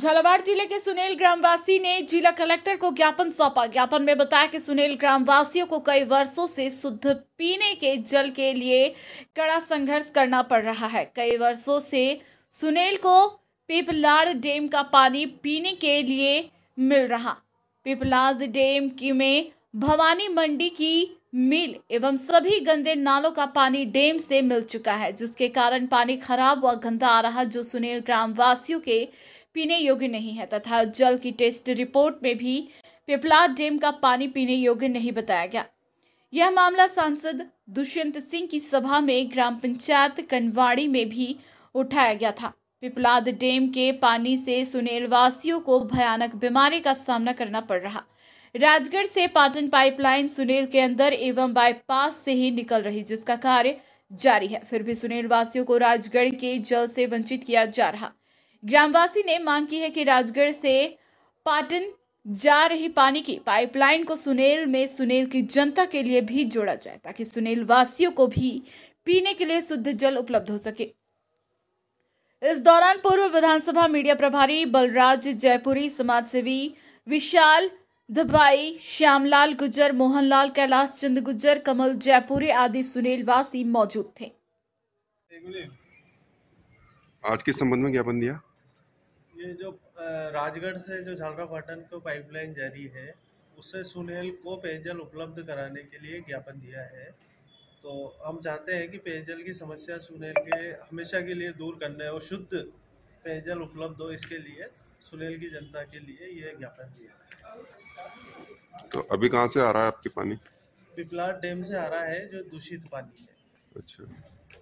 झालावाड़ जिले के सुनेल ग्रामवासी ने जिला कलेक्टर को ज्ञापन सौंपा ज्ञापन में बताया कि सुनेल ग्रामवासियों को कई वर्षों से शुद्ध पीने के जल के लिए कड़ा संघर्ष करना पड़ रहा है कई वर्षों से सुनेल को पिपलाड़ डैम का पानी पीने के लिए मिल रहा पिपलाड डैम की में भवानी मंडी की मिल एवं सभी गंदे नालों का पानी डैम से मिल चुका है जिसके कारण पानी खराब व गंदा आ रहा जो सुनील ग्रामवासियों के पीने योग्य नहीं है तथा जल की टेस्ट रिपोर्ट में भी पिपला डैम का पानी पीने योग्य नहीं बताया गया यह मामला सांसद दुष्यंत सिंह की सभा में ग्राम पंचायत कनवाड़ी में भी उठाया गया था पिपलाद डैम के पानी से सुनेलवासियों को भयानक बीमारी का सामना करना पड़ रहा राजगढ़ से पाटन पाइपलाइन सुनेल के अंदर एवं बाईपास से ही निकल रही जिसका कार्य जारी है फिर भी सुनेल वासियों को राजगढ़ के जल से वंचित किया जा रहा ग्रामवासी ने मांग की है कि राजगढ़ से पाटन जा रही पानी की पाइपलाइन को सुनेल में सुनेल की जनता के लिए भी जोड़ा जाए ताकि सुनेल वासियों को भी पीने के लिए शुद्ध जल उपलब्ध हो सके इस दौरान पूर्व विधानसभा मीडिया प्रभारी बलराज जयपुरी समाजसेवी विशाल दबाई श्यामलाल गुजर मोहनलाल कैलाश चंद गुजर कमल जयपुरी आदि सुनील वासी मौजूद थे आज के संबंध में बन दिया ये जो राजगढ़ से जो झालरा पाटन को पाइपलाइन जारी है उससे सुनील को पेयजल उपलब्ध कराने के लिए ज्ञापन दिया है तो हम चाहते हैं कि पेयजल की समस्या सुनील के हमेशा के लिए दूर करने और शुद्ध पेयजल उपलब्ध हो इसके लिए सुनील की जनता के लिए यह ज्ञापन दिया है तो अभी कहाँ से आ रहा है आपके पानी पिपलाट डैम से आ रहा है जो दूषित पानी है अच्छा